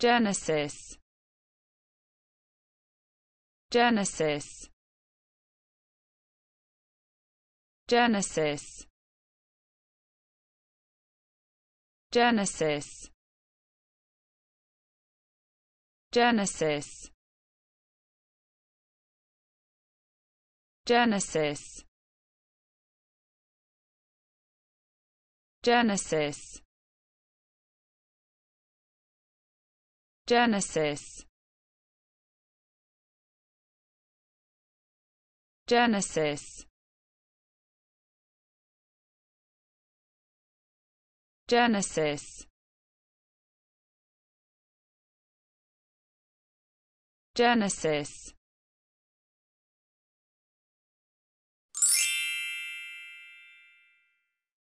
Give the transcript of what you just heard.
Genesis Genesis Genesis Genesis Genesis Genesis Genesis Genesis Genesis Genesis Genesis